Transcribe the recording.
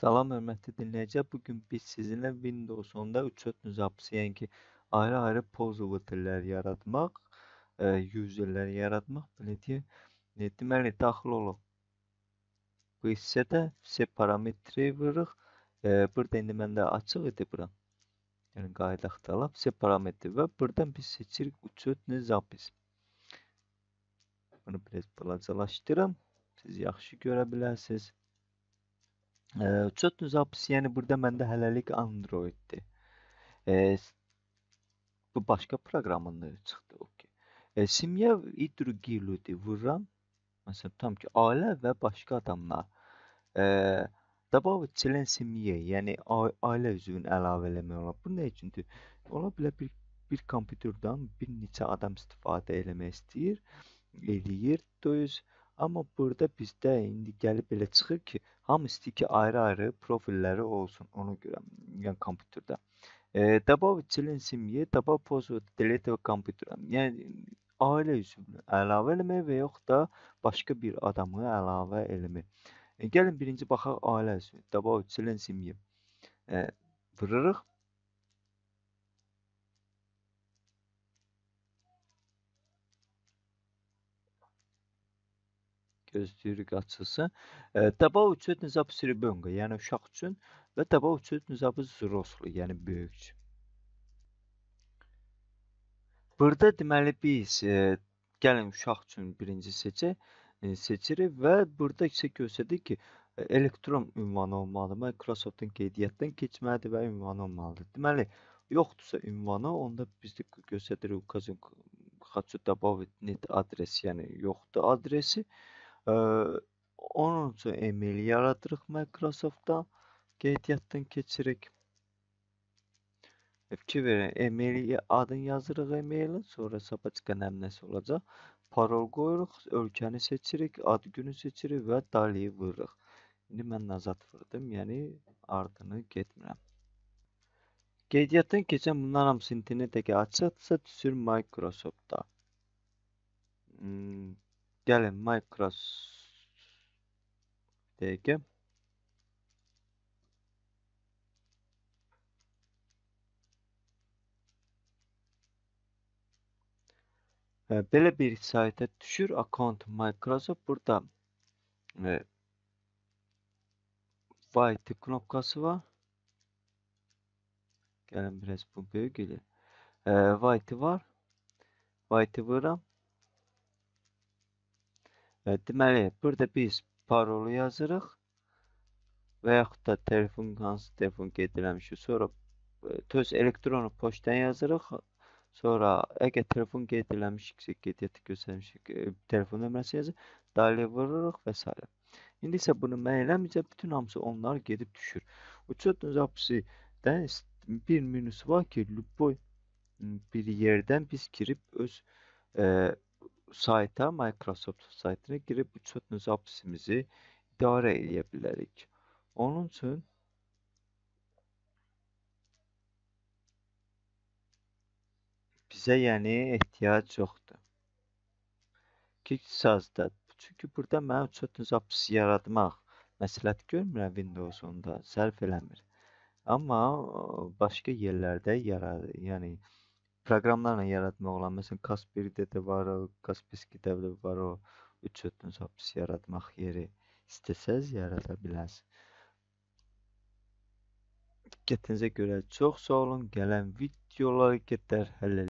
Salam hörmətli dinləyicilər. Bu gün biz sizinlə Windows 10-da 3.4 nüzapısı, yəni ki, ayrı-ayrı pozulu dillər yaratmaq, e, userlər yaratmaq, belə deyə deməli daxil olub. Bu hissədə C parametri vururuq. E, burada indi məndə açıq idi bura. Yəni qayda axtarılıb C parametri və burdan biz seçirik 3.4 nüzapısı. Bunu biraz balacalaşdırım. Siz yaxşı görə bilərsiniz. Çox düzapis, yəni burada məndə hələlik Androiddir. E, bu başqa proqramın çıxdı o ki. E, Simya İdrugiludi vuram. Məsələn, tam ki ailə və başqa adamlar. E, Dabavit çilən simye, yəni ailə üzvünü əlavə eləmək olar. Bu nə üçündür? Ola bilə bir bir kompüterdən bir neçə adam istifadə eləmək istəyir, eləyir. 200 Amma burda bizdə indi gəlib belə çıxır ki, hamı istəyir ki, ayrı-ayrı profilləri olsun ona görə, yəni kompüterdə. E, добавить член семьи, добавить пользователь для этого компüterə. Yəni ailə üzvünü əlavə eləmək və yox da başqa bir adamı əlavə eləmək. E, gəlin birinci baxaq ailə üzvü, добавить член семьи. E, vurarıq. gözləyirik açılsın. Dəbav e, üçün nizab Sribenko, yəni uşaq üçün və dəbav üçün nizabı Zroslu, yəni böyük üçün. Burada deməli biz e, gəlin uşaq üçün birinci seçi e, seçirik və burada isə göstərdik ki, e, elektron ünvanı olmalı, Microsoftun qeydiyyatdan keçməlidir və ünvanı olmalıdır. Deməli, yoxdursa ünvanı, onda biz də göstəririk ukazın хочу добавить net adres, yəni yoxdur adresi. E, 10-cu email yaradırıq Microsoft-dan. Qeydiyyatdan keçirik. Fikir verin, email adını yazırıq emailin, sonra sabatika nəmnəsi olacaq. Parol qoyuruq, ölkəni seçirik, ad günü seçirik və daliyi vururuq. İndi mən nazat vurdum, yəni ardını getmirəm. Qeydiyyatdan keçən bunlar hamısı internetə açıqsa düşür Microsoft-da. Hmm. Gelin Minecraft DG Belə bir ee, saytə düşür account Microsoft burada e, white knopkası var. Gəlin biraz bu böyük elə. E, white var. White vuram. E, deməli, burada biz parolu yazırıq və yaxud da telefon, hansı telefon qeyd eləmişik, sonra e, töz elektronu poçtdan yazırıq, sonra əgər telefon qeyd eləmişiksə, qeydiyyatı göstərmişik, e, telefon nömrəsi yazır, daxili vururuq və s. İndi isə bunu mən eləməyəcəm, bütün hamısı onlar gedib düşür. Uçot zapisidən bir minus var ki, boy bir yerdən biz girib öz ə, sayta, Microsoft saytına girib bu çötnüz ofisimizi idarə edə bilərik. Onun üçün bizə yəni ehtiyac yoxdur. Kiç sazda. Çünki burada mən çötnüz ofisi yaratmaq məsləhət görmürəm Windows-unda, sərf eləmir. Amma başqa yerlərdə yarar, yəni proqramlarla yaratmaq olar. Məsələn, Kasper-də də var, Kaspersky-də də var o 3 ötün zapis yaratmaq yeri. İstəsəz yarada bilərsiniz. Diqqətinizə görə çox sağ olun. Gələn videolara qədər hələlik.